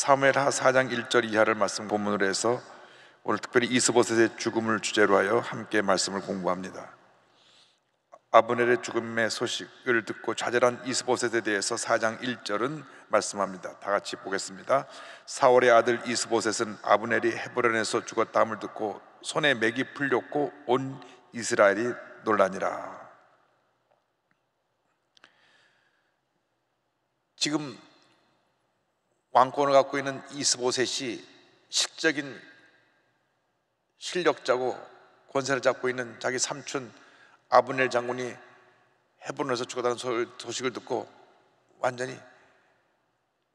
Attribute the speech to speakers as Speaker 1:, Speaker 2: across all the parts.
Speaker 1: 사무엘하 4장 1절 이하를 말씀 본문으로 해서 오늘 특별히 이스보셋의 죽음을 주제로 하여 함께 말씀을 공부합니다. 아브넬의 죽음의 소식을 듣고 좌절한 이스보셋에 대해서 4장 1절은 말씀합니다. 다 같이 보겠습니다. 사월의 아들 이스보셋은 아브넬이 헤브론에서 죽었다함을 듣고 손에 맥이 풀렸고 온 이스라엘이 놀라니라. 지금 왕권을 갖고 있는 이스보셋이 실적인 실력자고 권세를 잡고 있는 자기 삼촌 아브넬 장군이 헤브론에서 죽었다는 소식을 듣고 완전히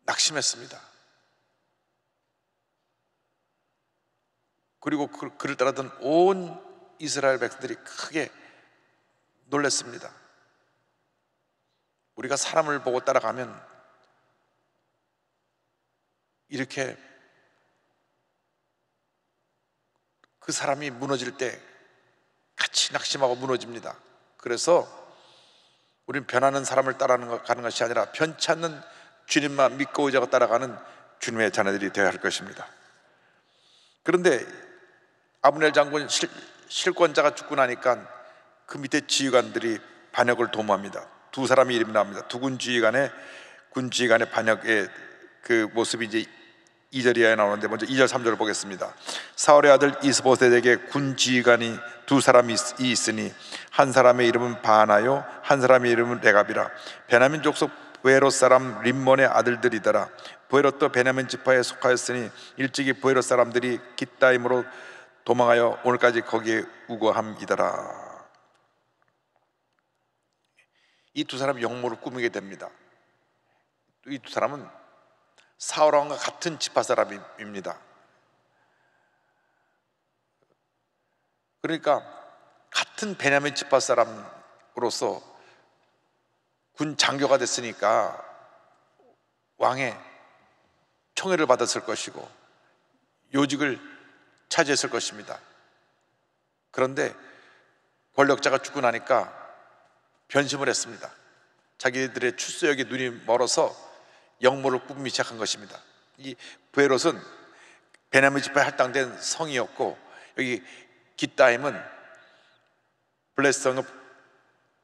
Speaker 1: 낙심했습니다. 그리고 그, 그를 따라던온 이스라엘 백성들이 크게 놀랐습니다. 우리가 사람을 보고 따라가면 이렇게 그 사람이 무너질 때 같이 낙심하고 무너집니다. 그래서 우린 변하는 사람을 따라가는 것이 아니라 변치 않는 주님만 믿고 의자고 따라가는 주님의 자녀들이 되어야 할 것입니다. 그런데 아브넬 장군 실, 실권자가 죽고 나니까 그 밑에 지휘관들이 반역을 도모합니다. 두 사람이 이름이 나옵니다. 두 군 지휘관의 군 지휘관의 반역에 그 모습이 이제 2절 이하에 나오는데 먼저 2절 3절을 보겠습니다. 사울의 아들 이스보셋에게 군 지휘관이 두 사람이 있으니 한 사람의 이름은 바나요한 사람의 이름은 레갑이라 베냐민 족속 부에롯 사람 림몬의 아들들이더라 부에롯도 베냐민 지파에 속하였으니 일찍이 부에롯 사람들이 기타임으로 도망하여 오늘까지 거기에 우거함이더라 이 두사람 영모를 꾸미게 됩니다 이 두 사람은 사울왕과 같은 지파 사람입니다. 그러니까 같은 베냐민 지파 사람으로서 군 장교가 됐으니까 왕의 총애를 받았을 것이고 요직을 차지했을 것입니다. 그런데 권력자가 죽고 나니까 변심을 했습니다. 자기들의 출세역이 눈이 멀어서 영모를 뿜기 시작한 것입니다. 이부롯은 베냐민 지파 할당된 성이었고 여기 기타임은 블레성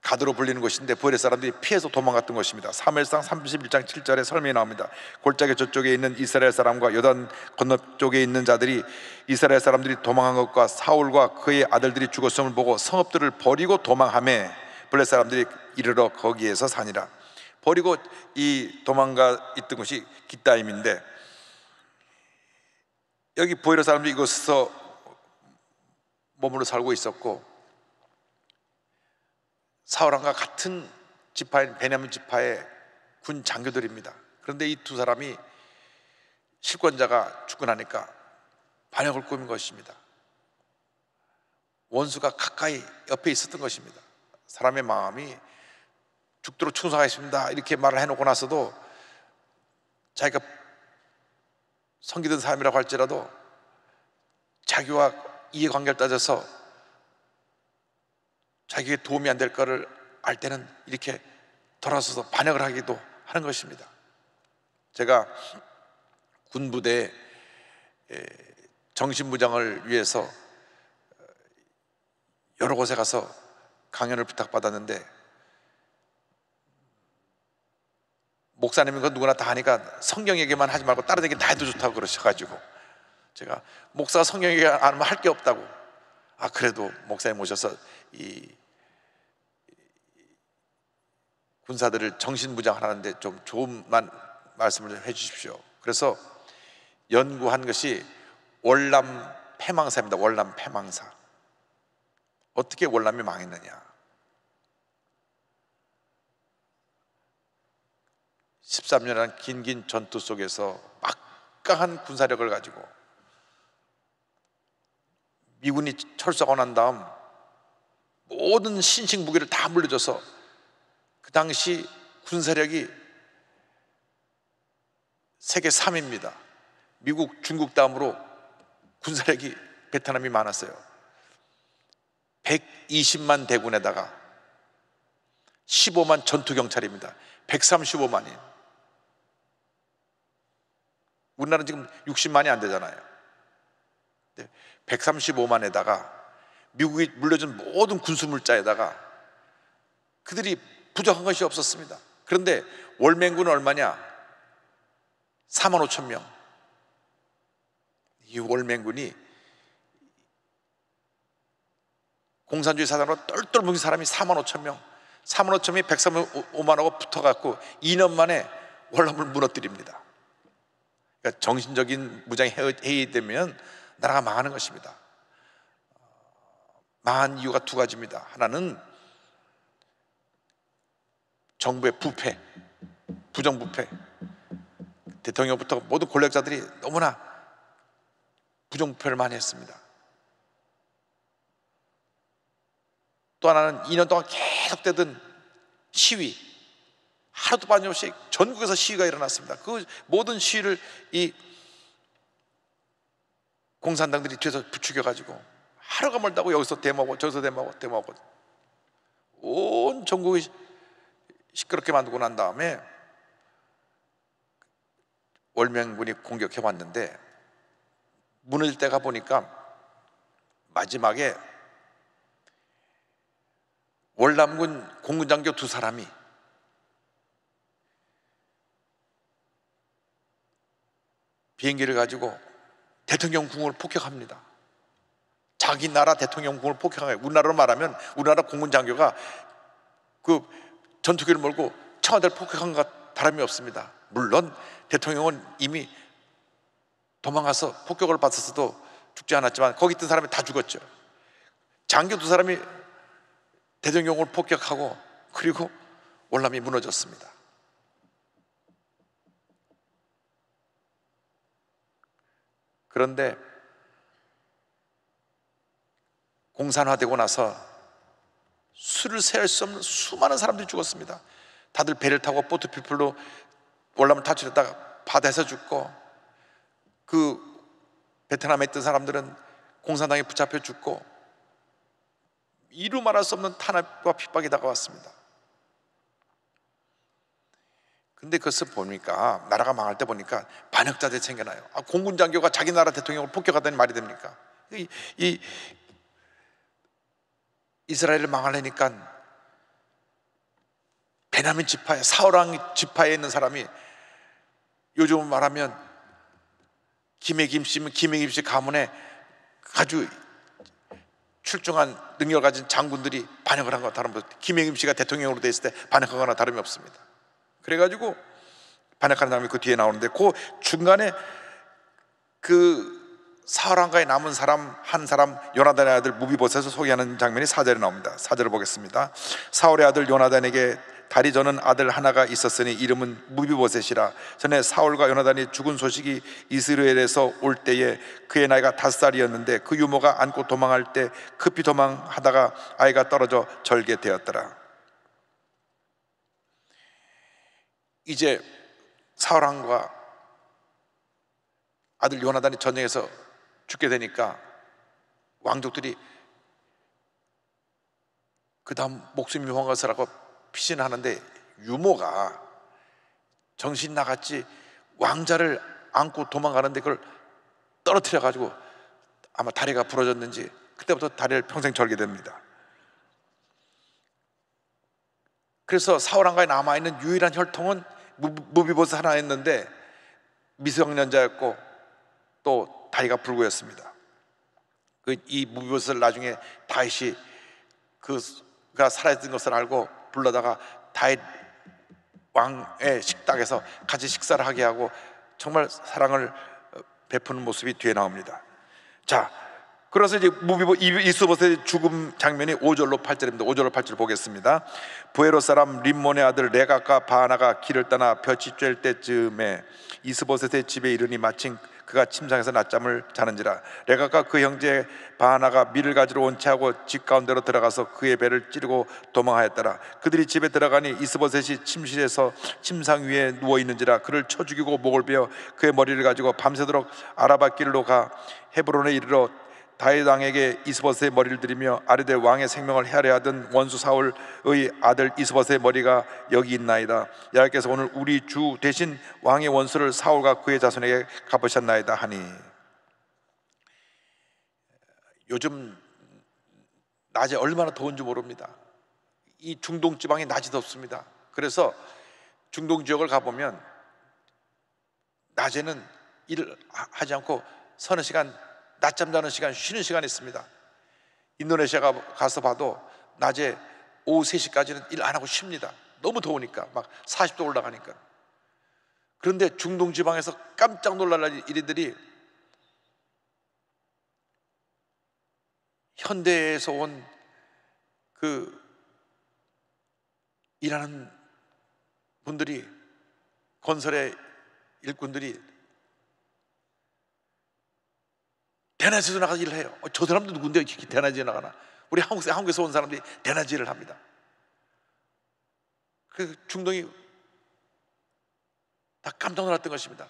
Speaker 1: 가드로 불리는 곳인데 부에롯 사람들이 피해서 도망갔던 것입니다. 3일상 31장 7절에 설명이 나옵니다. 골짜기 저쪽에 있는 이스라엘 사람과 여단 건너쪽에 있는 자들이 이스라엘 사람들이 도망한 것과 사울과 그의 아들들이 죽었음을 보고 성읍들을 버리고 도망함에 블레 사람들이 이르러 거기에서 사니라. 버리고 이 도망가 있던 것이 기따임인데 여기 보이러 사람들이 이곳에서 몸으로 살고 있었고 사울왕과 같은 지파인 베냐민 지파의 군 장교들입니다. 그런데 이 두 사람이 실권자가 죽고 나니까 반역을 꾸민 것입니다. 원수가 가까이 옆에 있었던 것입니다. 사람의 마음이 죽도록 충성하겠습니다. 이렇게 말을 해놓고 나서도 자기가 성기던 사람이라고 할지라도 자기와 이해관계를 따져서 자기에 도움이 안 될 거를 알 때는 이렇게 돌아서서 반역을 하기도 하는 것입니다. 제가 군부대 정신부장을 위해서 여러 곳에 가서 강연을 부탁받았는데 목사님은 그 누구나 다 하니까 성경 얘기만 하지 말고 다른 얘기 다 해도 좋다고 그러셔가지고 제가 목사 성경 얘기 안 하면 할 게 없다고 아 그래도 목사님 오셔서 이 군사들을 정신부장하는데좀 좋은 말씀을 좀 해주십시오. 그래서 연구한 것이 월남 패망사입니다. 월남 패망사. 어떻게 월남이 망했느냐. 13년이라는 긴긴 전투 속에서 막강한 군사력을 가지고 미군이 철수하고 난 다음 모든 신식 무기를 다 물려줘서 그 당시 군사력이 세계 3위입니다. 미국, 중국 다음으로 군사력이 베트남이 많았어요. 120만 대군에다가 15만 전투경찰입니다. 135만이. 우리나라는 지금 60만이 안 되잖아요. 135만에다가 미국이 물려준 모든 군수물자에다가 그들이 부족한 것이 없었습니다. 그런데 월맹군은 얼마냐? 4만 5천 명. 이 월맹군이 공산주의 사상으로 똘똘 뭉친 사람이 4만 5천 명, 4만 5천 명이 135만하고 붙어갖고 2년 만에 월남을 무너뜨립니다. 그러니까 정신적인 무장이 해이되면 나라가 망하는 것입니다. 망한 이유가 두 가지입니다. 하나는 정부의 부패, 부정부패, 대통령부터 모든 권력자들이 너무나 부정부패를 많이 했습니다. 또 하나는 2년 동안 계속되던 시위, 하루도 빠짐없이 전국에서 시위가 일어났습니다. 그 모든 시위를 이 공산당들이 뒤에서 부추겨가지고 하루가 멀다고 여기서 대모하고 저기서 대모하고 대모하고 온 전국이 시끄럽게 만들고 난 다음에 월명군이 공격해 왔는데 문을 때가 보니까 마지막에 월남군 공군장교 두 사람이 비행기를 가지고 대통령 궁을 폭격합니다. 자기 나라 대통령 궁을 폭격해 우리나라로 말하면 우리나라 공군 장교가 그 전투기를 몰고 청와대를 폭격한 것 다름이 없습니다. 물론 대통령은 이미 도망가서 폭격을 받았어도 죽지 않았지만 거기 있던 사람이 다 죽었죠. 장교 두 사람이 대통령을 폭격하고 그리고 월남이 무너졌습니다. 그런데 공산화되고 나서 술을 세할 수 없는 수많은 사람들이 죽었습니다. 다들 배를 타고 보트피플로 월남을 탈출했다가 바다에서 죽고 그 베트남에 있던 사람들은 공산당에 붙잡혀 죽고 이루 말할 수 없는 탄압과 핍박이 다가왔습니다. 근데 그것을 보니까 나라가 망할 때 보니까 반역자들 챙겨놔요. 아, 공군 장교가 자기 나라 대통령을 폭격하다니 말이 됩니까? 이, 이 이스라엘을 망하려니까 베냐민 지파에 사울왕 지파에 있는 사람이 요즘 말하면 김해 김씨면 김해 김씨 가문에 아주 출중한 능력을 가진 장군들이 반역을 한것 다름없습니다. 김해 김씨가 대통령으로 돼 있을 때 반역하거나 다름이 없습니다. 그래가지고 반역하는 사람이 그 뒤에 나오는데 그 중간에 그 사흘한가에 남은 사람 한 사람 요나단의 아들 무비보셋을 소개하는 장면이 사절에 나옵니다. 사절을 보겠습니다. 사울의 아들 요나단에게 다리 저는 아들 하나가 있었으니 이름은 무비보셋이라 전에 사울과 요나단이 죽은 소식이 이스라엘에서 올 때에 그의 나이가 다섯 살이었는데 그 유모가 안고 도망할 때 급히 도망하다가 아이가 떨어져 절개되었더라. 이제 사울왕과 아들 요나단이 전쟁에서 죽게 되니까 왕족들이 그 다음 목숨이 유한 것을 하고 피신하는데 유모가 정신 나갔지 왕자를 안고 도망가는데 그걸 떨어뜨려 가지고 아마 다리가 부러졌는지 그때부터 다리를 평생 절게 됩니다. 그래서 사울 왕과에 남아 있는 유일한 혈통은 무비보스 하나 했는데 미성년자였고 또 다리가 불구였습니다. 그 이 무비보스를 나중에 다윗이 그가 살아있던 것을 알고 불러다가 다윗 왕의 식탁에서 같이 식사를 하게 하고 정말 사랑을 베푸는 모습이 뒤에 나옵니다. 자, 그래서 이제 무비보 뭐, 이스보세 죽음 장면이 5절로 8절입니다. 5절로 8절 보겠습니다. 부에로 사람 림몬의 아들 레가과 바나가 길을 떠나 볕이 쬐 때쯤에 이스보셋의 집에 이르니 마침 그가 침상에서 낮잠을 자는지라 레가가 그 형제 바나가 밀을 가지러 온 채하고 집 가운데로 들어가서 그의 배를 찌르고 도망하였더라 그들이 집에 들어가니 이스보셋이 침실에서 침상 위에 누워 있는지라 그를 쳐 죽이고 목을 베어 그의 머리를 가지고 밤새도록 아라바 길로 가 헤브론에 이르러 다윗 왕에게 이스버스의 머리를 드리며 아르데 왕의 생명을 해하려 하던 원수 사울의 아들 이스버스의 머리가 여기 있나이다. 여호와께서 오늘 우리 주 대신 왕의 원수를 사울과 그의 자손에게 갚으셨나이다 하니 요즘 낮에 얼마나 더운지 모릅니다. 이 중동 지방이 낮이 덥습니다. 그래서 중동 지역을 가보면 낮에는 일을 하지 않고 서너 시간 낮잠 자는 시간, 쉬는 시간이 있습니다. 인도네시아가 서 봐도 낮에 오후 3시까지는 일 안 하고 쉽니다. 너무 더우니까 막 40도 올라가니까. 그런데 중동 지방에서 깜짝 놀랄 일들이 이 현대에서 온 그 일하는 분들이 건설의 일꾼들이 대낮에 나가서 일을 해요. 어, 저 사람도 누군데 이렇게 대낮에 나가나? 우리 한국, 한국에서 온 사람들이 대낮에 일을 합니다. 그 중동이 다 깜짝 놀랐던 것입니다.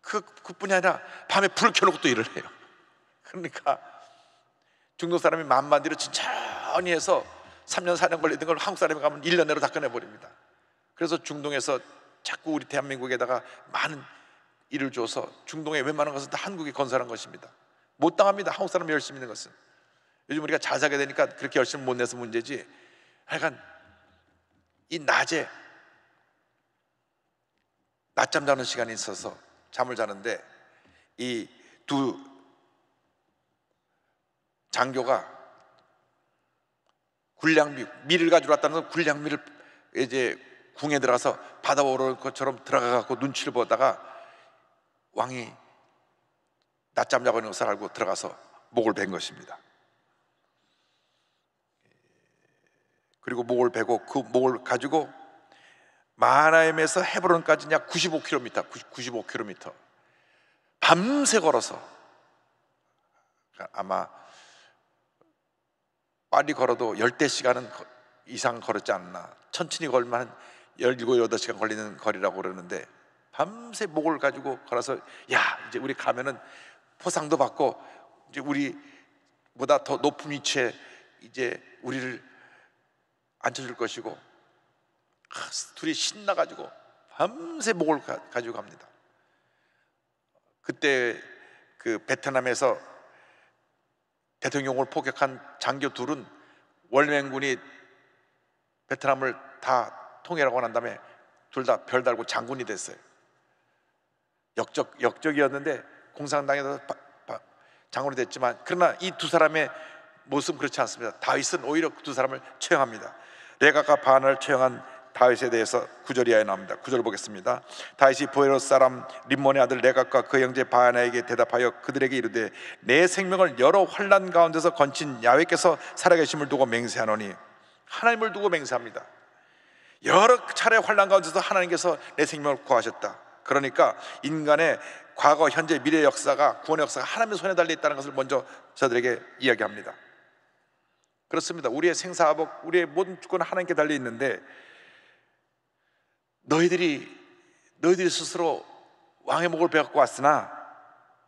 Speaker 1: 그, 그뿐이 아니라 밤에 불을 켜놓고 또 일을 해요. 그러니까 중동 사람이 만만대로 천천히 해서 3년, 4년 걸리던 걸 한국 사람이 가면 1년 내로 다 꺼내버립니다. 그래서 중동에서 자꾸 우리 대한민국에다가 많은 일을 줘서 중동에 웬만한 것은 다 한국이 건설한 것입니다. 못 당합니다. 한국 사람 열심히 있는 것은. 요즘 우리가 자자게 되니까 그렇게 열심히 못 내서 문제지. 하여간 이 낮에 낮잠 자는 시간이 있어서 잠을 자는데 이 두 장교가 군량미 미를 가지고 왔다는 건군량미를 이제 궁에 들어가서 받아오는 것처럼 들어가 갖고 눈치를 보다가 왕이 낮잠 자고 있는 것을 알고 들어가서 목을 벤 것입니다. 그리고 목을 베고 그 목을 가지고 마하나임에서 헤브론까지 약 95km, 95km 밤새 걸어서 그러니까 아마 빨리 걸어도 열대 시간은 이상 걸었지 않나 천천히 걸면 17, 8시간 걸리는 거리라고 그러는데 밤새 목을 가지고 걸어서 야 이제 우리 가면은 포상도 받고 이제 우리보다 더 높은 위치에 이제 우리를 앉혀줄 것이고 아, 둘이 신나가지고 밤새 목을 가, 가지고 갑니다. 그때 그 베트남에서 대통령을 폭격한 장교 둘은 월맹군이 베트남을 다 통일하고 난 다음에 둘 다 별 달고 장군이 됐어요. 역적, 역적이었는데 공산당에서 장으로 됐지만 그러나 이 두 사람의 모습은 그렇지 않습니다. 다윗은 오히려 그두 사람을 처형합니다. 레가가 바을 처형한 다윗에 대해서 구절이 하에 나옵니다. 구절 보겠습니다. 다윗이 보헤롯 사람 림몬의 아들 레갑과 그 형제 바하나에게 대답하여 그들에게 이르되 내 생명을 여러 환난 가운데서 건친 야훼께서 살아계심을 두고 맹세하노니 하나님을 두고 맹세합니다. 여러 차례 환난 가운데서 하나님께서 내 생명을 구하셨다. 그러니까 인간의 과거, 현재, 미래의 역사가 구원의 역사가 하나님의 손에 달려 있다는 것을 먼저 저들에게 이야기합니다. 그렇습니다. 우리의 생사복, 우리의 모든 주권은 하나님께 달려 있는데 너희들이 너희들이 스스로 왕의 목을 베갖고 왔으나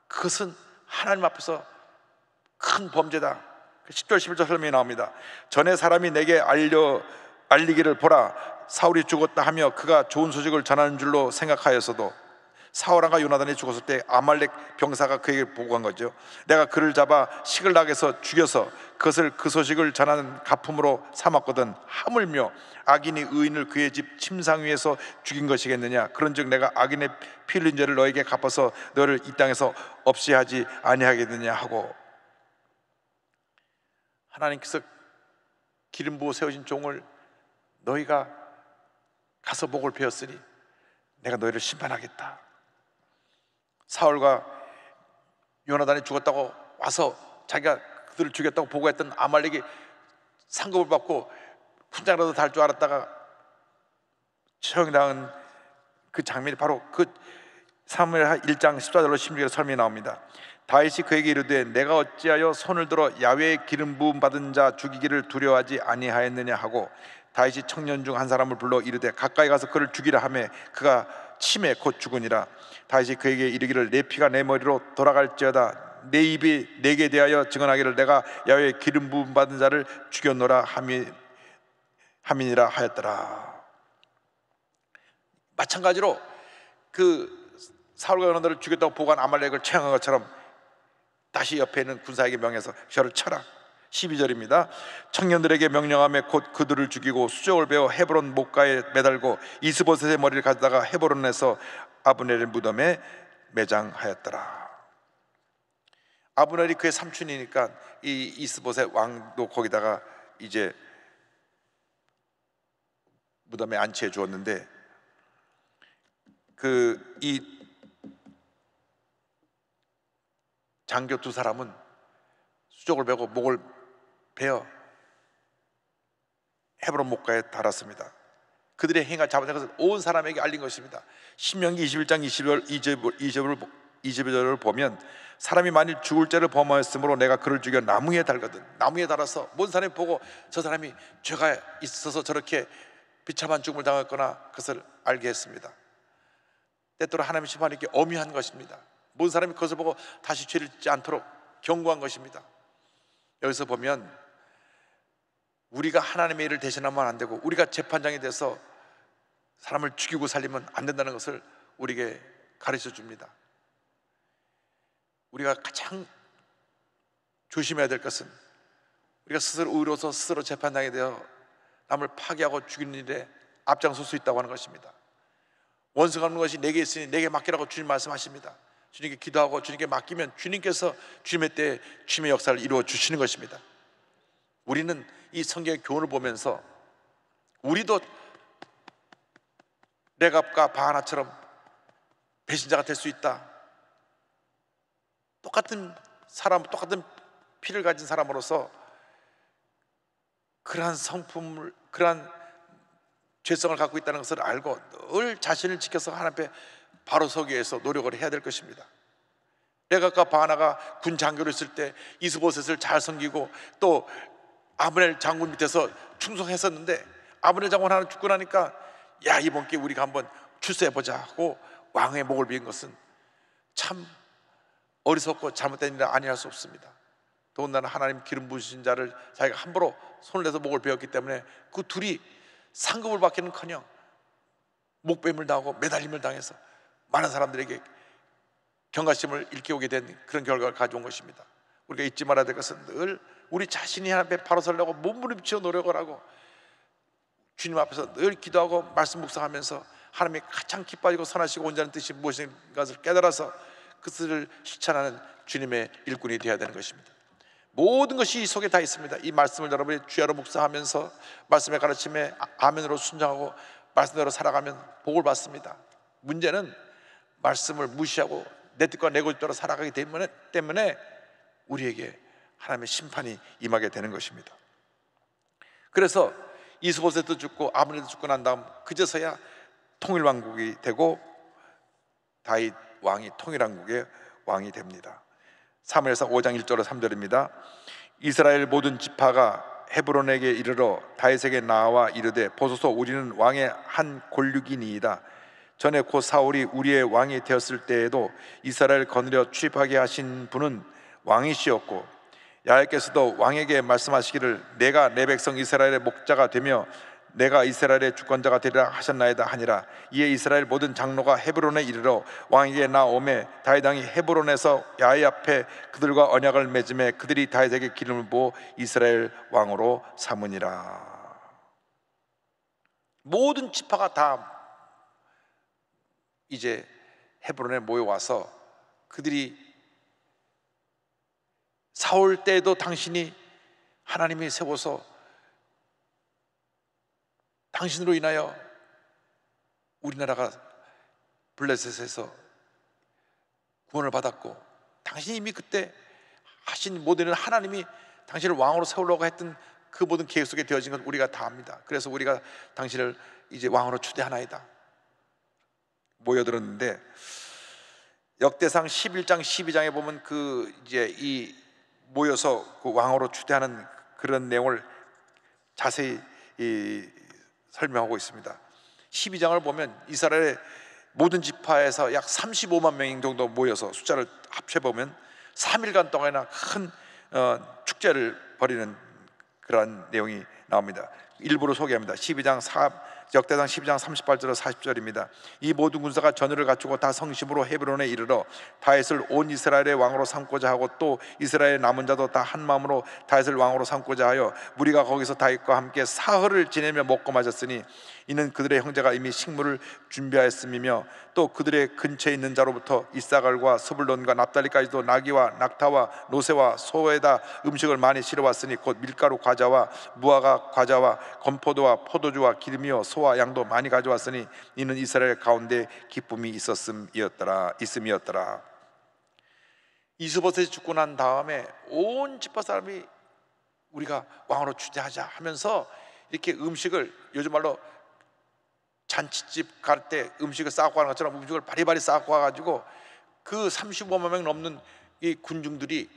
Speaker 1: 그것은 하나님 앞에서 큰 범죄다. 10절 그 11절 설명이 나옵니다. 전에 사람이 내게 알려 알리기를 보라 사울이 죽었다 하며 그가 좋은 소식을 전하는 줄로 생각하였어도 사울왕과 요나단이 죽었을 때 아말렉 병사가 그에게 보고한 거죠. 내가 그를 잡아 시글락에서 죽여서 그것을 그 소식을 전하는 가품으로 삼았거든 하물며 악인이 의인을 그의 집 침상 위에서 죽인 것이겠느냐 그런즉 내가 악인의 피 흘린 죄를 너에게 갚아서 너를 이 땅에서 없이 하지 아니하겠느냐 하고 하나님께서 기름 부어 세우신 종을 너희가 가서 목을 베었으니 내가 너희를 심판하겠다. 사울과 요나단이 죽었다고 와서 자기가 그들을 죽였다고 보고했던 아말렉이 상급을 받고 훈장이라도 달줄 알았다가 처형당한 그 장면이 바로 그 사무엘하 1장 14절로 16절 설명이 나옵니다. 다윗이 그에게 이르되 내가 어찌하여 손을 들어 야외의 기름 부음 받은 자 죽이기를 두려워하지 아니하였느냐 하고 다윗이 청년 중 한 사람을 불러 이르되 가까이 가서 그를 죽이라 하매 그가 침에 곧 죽으니라 다시 그에게 이르기를 내 피가 내 머리로 돌아갈지어다 내 입이 내게 대하여 증언하기를 내가 야외 기름 부음 받은 자를 죽였노라 함이 함이니라 하였더라 마찬가지로 그 사울과 연원들을 죽였다고 보관 아말렉을 체한 것처럼 다시 옆에 있는 군사에게 명해서 저를 쳐라 12절입니다. 청년들에게 명령함에 곧 그들을 죽이고 수족을 베어 헤브론 목가에 매달고 이스보셋의 머리를 가져다가 헤브론에서 아브넬의 무덤에 매장하였더라. 아브넬이 그의 삼촌이니까 이 이스보셋 왕도 거기다가 이제 무덤에 안치해 주었는데 그 이 장교 두 사람은 수족을 베고 목을 베어 헤브론 목가에 달았습니다. 그들의 행위가 잡아낸 것을 온 사람에게 알린 것입니다. 신명기 21장 20절 2절을 2절을 보면 사람이 만일 죽을 죄를 범하였으므로 내가 그를 죽여 나무에 달거든 나무에 달아서 뭔 사람이 보고 저 사람이 죄가 있어서 저렇게 비참한 죽음을 당했거나 그것을 알게 했습니다. 때때로 하나님의 심판이 이렇게 엄미한 것입니다. 뭔 사람이 그것을 보고 다시 죄를 짓지 않도록 경고한 것입니다. 여기서 보면 우리가 하나님의 일을 대신하면 안 되고 우리가 재판장이 돼서 사람을 죽이고 살리면 안 된다는 것을 우리에게 가르쳐 줍니다. 우리가 가장 조심해야 될 것은 우리가 스스로 의로서 스스로 재판장이 되어 남을 파괴하고 죽이는 일에 앞장설 수 있다고 하는 것입니다. 원수가 없는 것이 내게 있으니 내게 맡기라고 주님 말씀하십니다. 주님께 기도하고 주님께 맡기면 주님께서 주님의 때에 주님의 역사를 이루어 주시는 것입니다. 우리는 이 성경의 교훈을 보면서 우리도 레갑과 바하나처럼 배신자가 될 수 있다. 똑같은 사람, 똑같은 피를 가진 사람으로서 그러한 성품을, 그러한 죄성을 갖고 있다는 것을 알고 늘 자신을 지켜서 하나님 앞에 바로 서기 위해서 노력을 해야 될 것입니다. 레갑과 바하나가 군 장교로 있을 때 이스보셋을 잘 섬기고 또 아브넬 장군 밑에서 충성했었는데 아브넬 장군 하나 죽고 나니까 야 이번 기회 우리가 한번 출세해보자 하고 왕의 목을 비인 것은 참 어리석고 잘못된 일은 아니할 수 없습니다 더군다나 하나님 기름 부으신 자를 자기가 함부로 손을 내서 목을 베었기 때문에 그 둘이 상급을 받기는커녕 목뱀을 당하고 매달림을 당해서 많은 사람들에게 경각심을 일깨우게 된 그런 결과를 가져온 것입니다 우리가 잊지 말아야 될 것은 늘 우리 자신이 하나님 앞에 바로 서려고 몸부림치어 노력을 하고 주님 앞에서 늘 기도하고 말씀 묵상하면서 하나님이 가장 기뻐하고 시 선하시고 온전한 뜻이 무엇인가를 깨달아서 그것을 실천하는 주님의 일꾼이 되어야 되는 것입니다. 모든 것이 이 속에 다 있습니다. 이 말씀을 여러분이 주야로 묵상하면서 말씀의 가르침에 아, 아멘으로 순정하고 말씀대로 살아가면 복을 받습니다. 문제는 말씀을 무시하고 내 뜻과 내 고집대로 살아가기 때문에 우리에게 하나님의 심판이 임하게 되는 것입니다. 그래서 이스보셋도 죽고 아브네도 죽고 난 다음 그제서야 통일 왕국이 되고 다윗 왕이 통일 왕국의 왕이 됩니다. 사무엘서 5장 1절로 3절입니다. 이스라엘 모든 지파가 헤브론에게 이르러 다윗에게 나와 이르되 보소서 우리는 왕의 한 골육이니이다. 전에 곧 사울이 우리의 왕이 되었을 때에도 이스라엘 거느려 취입하게 하신 분은 왕이시었고 야외께서도 왕에게 말씀하시기를 내가 내 백성 이스라엘의 목자가 되며 내가 이스라엘의 주권자가 되리라 하셨나이다 하니라 이에 이스라엘 모든 장로가 헤브론에 이르러 왕에게 나오매 다윗당이 헤브론에서 야외 앞에 그들과 언약을 맺음에 그들이 다윗에게 기름을 부어 이스라엘 왕으로 삼으니라 모든 지파가 다 이제 헤브론에 모여와서 그들이 사울 때에도 당신이 하나님이 세워서 당신으로 인하여 우리나라가 블레셋에서 구원을 받았고 당신이 이미 그때 하신 모든 일 하나님이 당신을 왕으로 세우려고 했던 그 모든 계획 속에 되어진 건 우리가 다 압니다. 그래서 우리가 당신을 이제 왕으로 추대하나이다. 모여들었는데 역대상 11장 12장에 보면 그 이제 이 모여서 그 왕으로 추대하는 그런 내용을 자세히 이, 설명하고 있습니다. 12장을 보면 이스라엘의 모든 지파에서 약 35만 명 정도 모여서 숫자를 합쳐보면 3일간 동안이나 큰 어, 축제를 벌이는 그런 내용이 나옵니다. 일부러 소개합니다. 12장 4, 역대상 12장 3 8절에 40절입니다. 이 모든 군사가 전열을 갖추고 다 성심으로 헤브론에 이르러 다윗을 온 이스라엘의 왕으로 삼고자 하고 또 이스라엘 남은 자도 다 한 마음으로 다윗을 왕으로 삼고자 하여 무리가 거기서 다윗과 함께 사흘을 지내며 먹고 마셨으니 이는 그들의 형제가 이미 식물을 준비하였음이며 또 그들의 근처에 있는 자로부터 이사갈과 스불론과 납달리까지도 나귀와 낙타와 노새와 소에다 음식을 많이 실어 왔으니 곧 밀가루 과자와 무화과 과자와 건포도와 포도주와 기름이요 소 소와 양도 많이 가져왔으니 이는 이스라엘 가운데 기쁨이 있었음이었더라 있음이었더라 이스보셋이 죽고 난 다음에 온 지파 사람이 우리가 왕으로 주재하자 하면서 이렇게 음식을 요즘 말로 잔치집 갈 때 음식을 싸고 가는 것처럼 음식을 바리바리 싸고 와가지고 그 35만 명 넘는 이 군중들이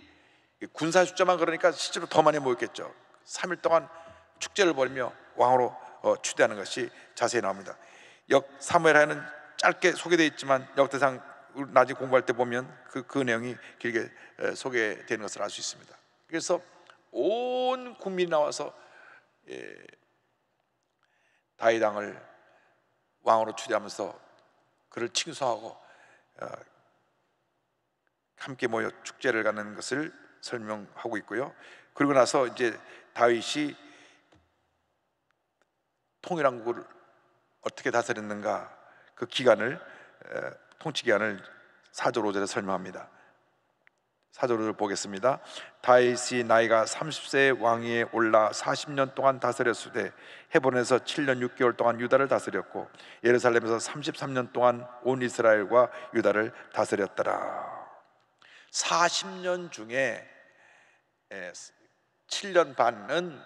Speaker 1: 군사 숫자만 그러니까 실제로 더 많이 모였겠죠. 3일 동안 축제를 벌며 왕으로 어, 추대하는 것이 자세히 나옵니다. 역사무엘하는 짧게 소개되어 있지만 역대상 나중에 공부할 때 보면 그, 그 내용이 길게 소개되는 것을 알 수 있습니다. 그래서 온 국민이 나와서 예, 다이왕을 왕으로 추대하면서 그를 칭송하고 어, 함께 모여 축제를 가는 것을 설명하고 있고요. 그리고 나서 이제 다윗이 통일한국을 어떻게 다스렸는가 그 기간을 통치 기간을 사조로절에 설명합니다. 사조를 보겠습니다. 다윗이 나이가 3 0세 왕위에 올라 40년 동안 다스렸으되 헤본에서 7년 6개월 동안 유다를 다스렸고 예루살렘에서 33년 동안 온 이스라엘과 유다를 다스렸더라. 40년 중에 7년 반은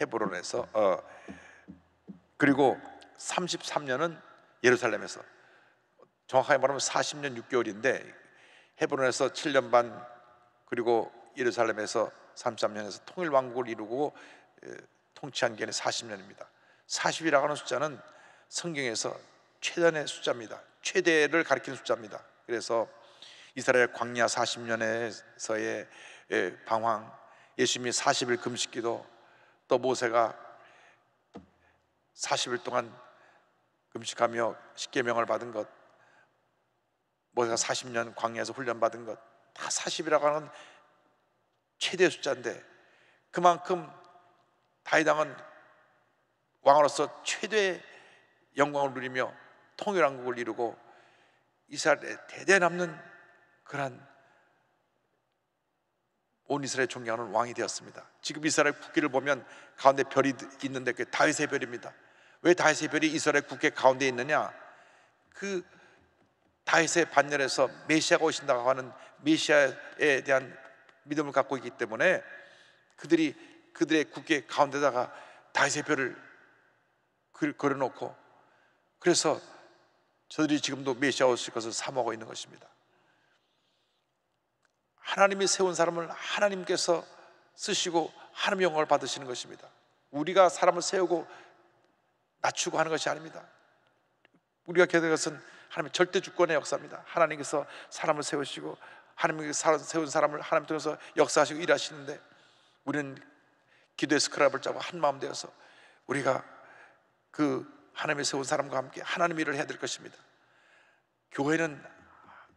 Speaker 1: 헤브론에서 어, 그리고 33년은 예루살렘에서 정확하게 말하면 40년 6개월인데 헤브론에서 7년 반 그리고 예루살렘에서 33년에서 통일 왕국을 이루고 통치한 기간이 40년입니다. 40이라고 하는 숫자는 성경에서 최단의 숫자입니다. 최대를 가리키는 숫자입니다. 그래서 이스라엘 광야 40년에서의 방황, 예수님이 40일 금식기도, 또 모세가 40일 동안 금식하며 십계명을 받은 것 모세가 뭐 40년 광야에서 훈련받은 것다 40이라고 하는 최대 숫자인데 그만큼 다이당은 왕으로서 최대의 영광을 누리며 통일왕국을 이루고 이스라엘에 대대남는 그러한 온 이스라엘 존경하는 왕이 되었습니다. 지금 이스라엘 국기를 보면 가운데 별이 있는데 그 다윗의 별입니다. 왜 다윗의 별이 이스라엘 국회 가운데 있느냐? 그 다윗의 반열에서 메시아가 오신다고 하는 메시아에 대한 믿음을 갖고 있기 때문에 그들이 그들의 국계 가운데다가 다윗의 별을 걸어놓고 그, 그래서 저들이 지금도 메시아 오실 것을 사모하고 있는 것입니다. 하나님이 세운 사람을 하나님께서 쓰시고 하나님 영광을 받으시는 것입니다. 우리가 사람을 세우고 낮추고 하는 것이 아닙니다. 우리가 깨달은 것은 하나님의 절대 주권의 역사입니다. 하나님께서 사람을 세우시고 하나님께서 세운 사람을 하나님 통해서 역사하시고 일하시는데 우리는 기도의 스크랩을 짜고 한 마음 되어서 우리가 그 하나님의 세운 사람과 함께 하나님 일을 해야 될 것입니다. 교회는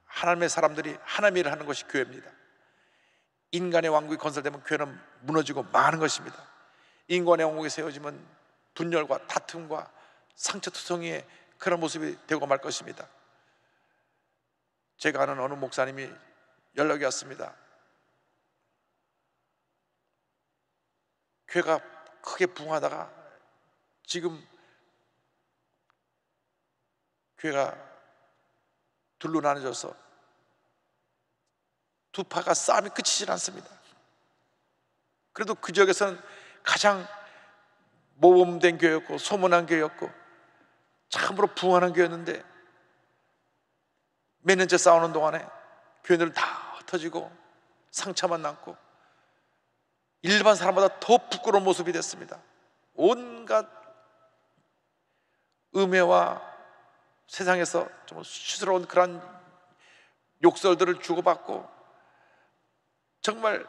Speaker 1: 하나님의 사람들이 하나님 일을 하는 것이 교회입니다. 인간의 왕국이 건설되면 교회는 무너지고 많은 것입니다. 인간의 왕국이 세워지면 분열과 다툼과 상처투성이의 그런 모습이 되고 말 것입니다. 제가 아는 어느 목사님이 연락이 왔습니다. 교회가 크게 부흥하다가 지금 교회가 둘로 나눠져서 두 파가 싸움이 끝이질 않습니다. 그래도 그 지역에서는 가장 모범된 교였고 소문난 교였고 참으로 부흥하는 교였는데 몇 년째 싸우는 동안에 교인들 다 흩어지고 상처만 남고 일반 사람보다 더 부끄러운 모습이 됐습니다. 온갖 음해와 세상에서 좀 수치스러운 그런 욕설들을 주고받고 정말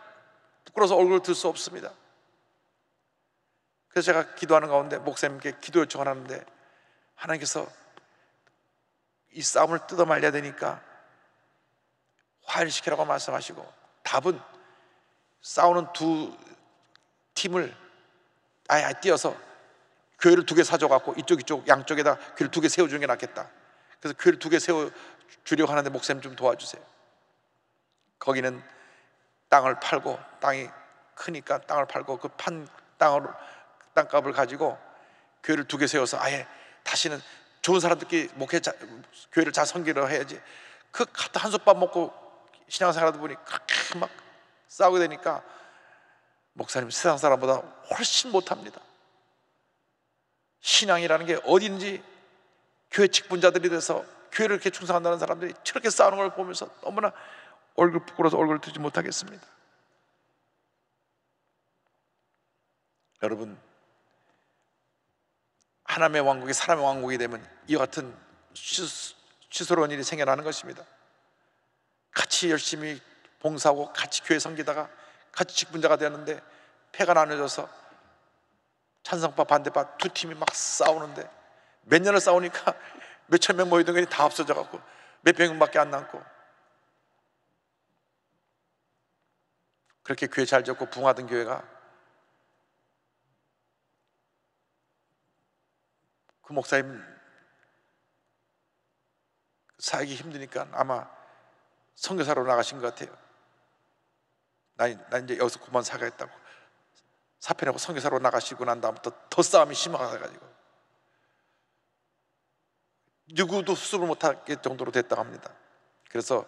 Speaker 1: 부끄러워서 얼굴을 들 수 없습니다. 그래서 제가 기도하는 가운데 목사님께 기도 요청을 하는데 하나님께서 이 싸움을 뜯어 말려야 되니까 화해시키라고 말씀하시고 답은 싸우는 두 팀을 아예 띄어서 교회를 두 개 사줘갖고 이쪽 이쪽 양쪽에다 교회를 두 개 세워주는 게 낫겠다. 그래서 교회를 두 개 세워주려고 하는데 목사님 좀 도와주세요. 거기는 땅을 팔고 땅이 크니까 땅을 팔고 그판땅으로 땅값을 가지고 교회를 두 개 세워서 아예 다시는 좋은 사람들끼리 목회 자, 교회를 잘 섬기려 해야지 그 갖다 한솥밥 먹고 신앙생활 하다 보니 그렇게 막 싸우게 되니까 목사님 세상 사람보다 훨씬 못합니다 신앙이라는 게 어딘지 교회 직분자들이 돼서 교회를 이렇게 충성한다는 사람들이 저렇게 싸우는 걸 보면서 너무나 얼굴 부끄러워서 얼굴을 들지 못하겠습니다 여러분 하나님의 왕국이 사람의 왕국이 되면 이와 같은 치스러운 일이 생겨나는 것입니다. 같이 열심히 봉사하고 같이 교회 섬기다가 같이 직분자가 되었는데 패가 나눠져서 찬성파 반대파 두 팀이 막 싸우는데 몇 년을 싸우니까 몇 천 명 모이던 게 다 없어져 갖고 몇 백 명밖에 안 남고 그렇게 교회 잘 잡고 붕하던 교회가 그 목사님 살기 힘드니까 아마 선교사로 나가신 것 같아요. 난, 난 이제 여기서 그만 사과했다고 사표 내고 선교사로 나가시고 난 다음부터 더 싸움이 심화가지고 누구도 수습을 못하게 정도로 됐다고 합니다. 그래서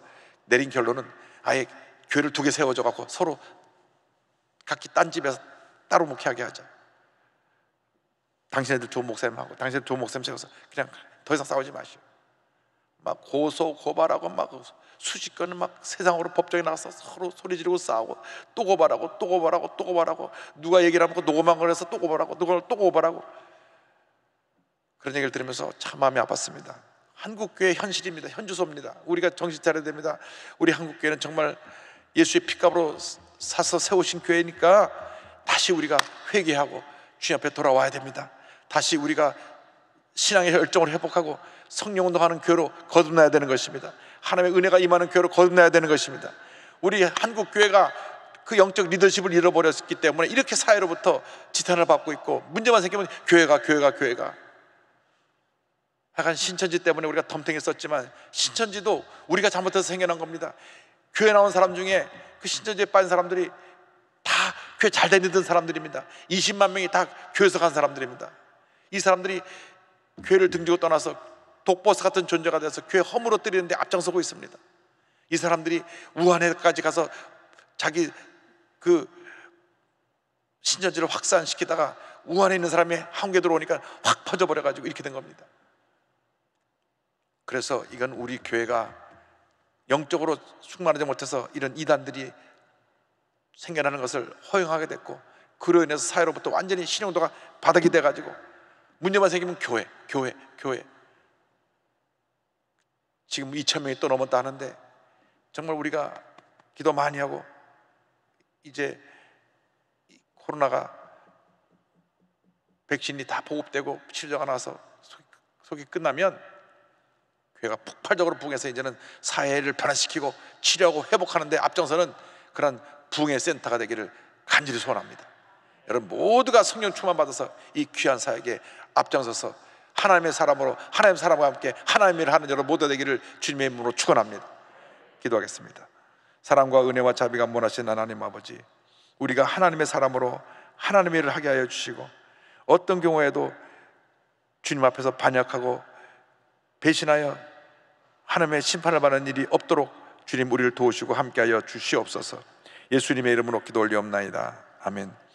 Speaker 1: 내린 결론은 아예 교회를 두 개 세워줘 갖고 서로 각기 딴 집에서 따로 목회하게 하자. 당신 애들 좋은 목사님하고 당신 애들 좋은 목사님 세워서 그냥 더 이상 싸우지 마시오. 막 고소 고발하고 막 수십 건을 막 세상으로 법정에 나가서 서로 소리 지르고 싸우고 또 고발하고 또 고발하고 또 고발하고 누가 얘기를 하면 그 녹음한 걸 해서 또 고발하고 누가 또 고발하고 그런 얘기를 들으면서 참 마음이 아팠습니다. 한국 교회 현실입니다. 현주소입니다. 우리가 정신 차려야 됩니다. 우리 한국 교회는 정말 예수의 피값으로 사서 세우신 교회니까 다시 우리가 회개하고 주님 앞에 돌아와야 됩니다. 다시 우리가 신앙의 열정을 회복하고 성령 운동하는 교회로 거듭나야 되는 것입니다. 하나님의 은혜가 임하는 교회로 거듭나야 되는 것입니다. 우리 한국 교회가 그 영적 리더십을 잃어버렸기 때문에 이렇게 사회로부터 지탄을 받고 있고 문제만 생기면 교회가 교회가 교회가 약간 신천지 때문에 우리가 덤탱했었지만 신천지도 우리가 잘못해서 생겨난 겁니다. 교회 나온 사람 중에 그 신천지에 빠진 사람들이 다 교회 잘 다니던 사람들입니다. 20만 명이 다 교회에서 간 사람들입니다. 이 사람들이 교회를 등지고 떠나서 독버스 같은 존재가 돼서 교회 허물어뜨리는데 앞장서고 있습니다. 이 사람들이 우한에까지 가서 자기 그 신천지를 확산시키다가 우한에 있는 사람이 한국에 들어오니까 확 퍼져버려가지고 이렇게 된 겁니다. 그래서 이건 우리 교회가 영적으로 숙만하지 못해서 이런 이단들이 생겨나는 것을 허용하게 됐고 그로 인해서 사회로부터 완전히 신용도가 바닥이 돼가지고 문제만 생기면 교회, 교회, 교회. 지금 2천 명이 또 넘었다 하는데 정말 우리가 기도 많이 하고 이제 코로나가 백신이 다 보급되고 치료가 나서 속이 끝나면 교회가 폭발적으로 부흥해서 이제는 사회를 변화시키고 치료하고 회복하는데 앞장서는 그런 부흥의 센터가 되기를 간절히 소원합니다. 여러분 모두가 성령 충만 받아서 이 귀한 사역에 앞장서서 하나님의 사람으로 하나님 사람과 함께 하나님을 일 하는 여러분 모두 되기를 주님의 이름으로 축원합니다. 기도하겠습니다. 사랑과 은혜와 자비가 무한하신 하나님 아버지, 우리가 하나님의 사람으로 하나님의 일을 하게 하여 주시고 어떤 경우에도 주님 앞에서 반역하고 배신하여 하나님의 심판을 받는 일이 없도록 주님 우리를 도우시고 함께하여 주시옵소서. 예수님의 이름으로 기도 올리옵나이다. 아멘.